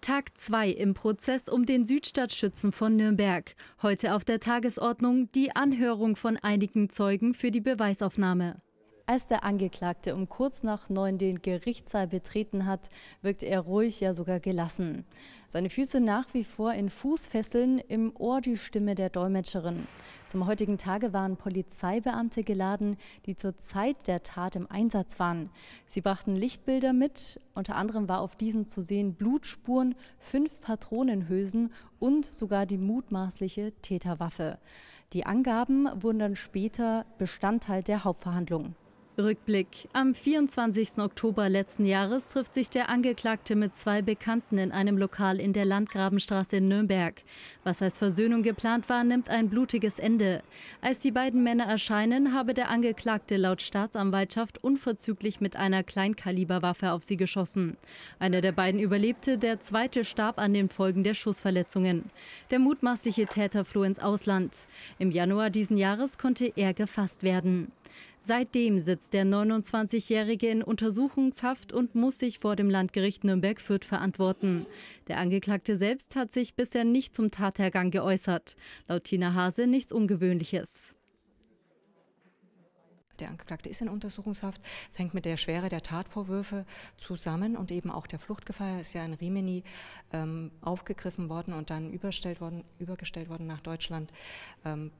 Tag 2 im Prozess um den Südstadtschützen von Nürnberg. Heute auf der Tagesordnung die Anhörung von einigen Zeugen für die Beweisaufnahme. Als der Angeklagte um kurz nach neun den Gerichtssaal betreten hat, wirkte er ruhig, ja sogar gelassen. Seine Füße nach wie vor in Fußfesseln, im Ohr die Stimme der Dolmetscherin. Zum heutigen Tage waren Polizeibeamte geladen, die zur Zeit der Tat im Einsatz waren. Sie brachten Lichtbilder mit. Unter anderem war auf diesen zu sehen Blutspuren, fünf Patronenhülsen und sogar die mutmaßliche Täterwaffe. Die Angaben wurden dann später Bestandteil der Hauptverhandlung. Rückblick. Am 24. Oktober letzten Jahres trifft sich der Angeklagte mit zwei Bekannten in einem Lokal in der Landgrabenstraße in Nürnberg. Was als Versöhnung geplant war, nimmt ein blutiges Ende. Als die beiden Männer erscheinen, habe der Angeklagte laut Staatsanwaltschaft unverzüglich mit einer Kleinkaliberwaffe auf sie geschossen. Einer der beiden überlebte, der zweite starb an den Folgen der Schussverletzungen. Der mutmaßliche Täter floh ins Ausland. Im Januar diesen Jahres konnte er gefasst werden. Seitdem sitzt der 29-Jährige in Untersuchungshaft und muss sich vor dem Landgericht Nürnberg-Fürth verantworten. Der Angeklagte selbst hat sich bisher nicht zum Tathergang geäußert. Laut Tina Hase nichts Ungewöhnliches. Der Angeklagte ist in Untersuchungshaft. Es hängt mit der Schwere der Tatvorwürfe zusammen und eben auch der Fluchtgefahr ist ja in Rimini ähm, aufgegriffen worden und dann übergestellt worden, übergestellt worden nach Deutschland. Ähm,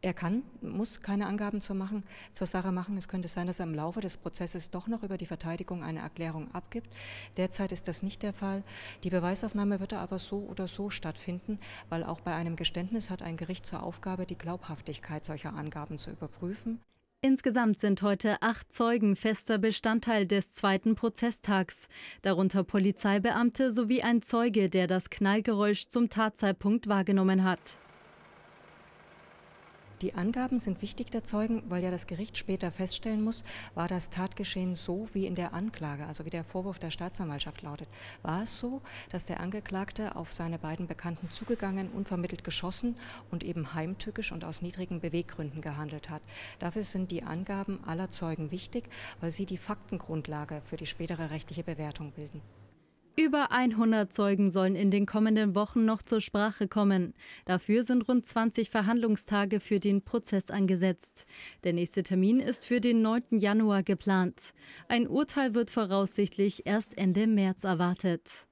er kann, muss keine Angaben zur, machen, zur, Sache machen. Es könnte sein, dass er im Laufe des Prozesses doch noch über die Verteidigung eine Erklärung abgibt. Derzeit ist das nicht der Fall. Die Beweisaufnahme wird aber so oder so stattfinden, weil auch bei einem Geständnis hat ein Gericht zur Aufgabe, die Glaubhaftigkeit solcher Angaben zu überprüfen. Insgesamt sind heute acht Zeugen fester Bestandteil des zweiten Prozesstags, darunter Polizeibeamte sowie ein Zeuge, der das Knallgeräusch zum Tatzeitpunkt wahrgenommen hat. Die Angaben sind wichtig der Zeugen, weil ja das Gericht später feststellen muss, war das Tatgeschehen so wie in der Anklage, also wie der Vorwurf der Staatsanwaltschaft lautet. War es so, dass der Angeklagte auf seine beiden Bekannten zugegangen, unvermittelt geschossen und eben heimtückisch und aus niedrigen Beweggründen gehandelt hat? Dafür sind die Angaben aller Zeugen wichtig, weil sie die Faktengrundlage für die spätere rechtliche Bewertung bilden. Über 100 Zeugen sollen in den kommenden Wochen noch zur Sprache kommen. Dafür sind rund 20 Verhandlungstage für den Prozess angesetzt. Der nächste Termin ist für den 9. Januar geplant. Ein Urteil wird voraussichtlich erst Ende März erwartet.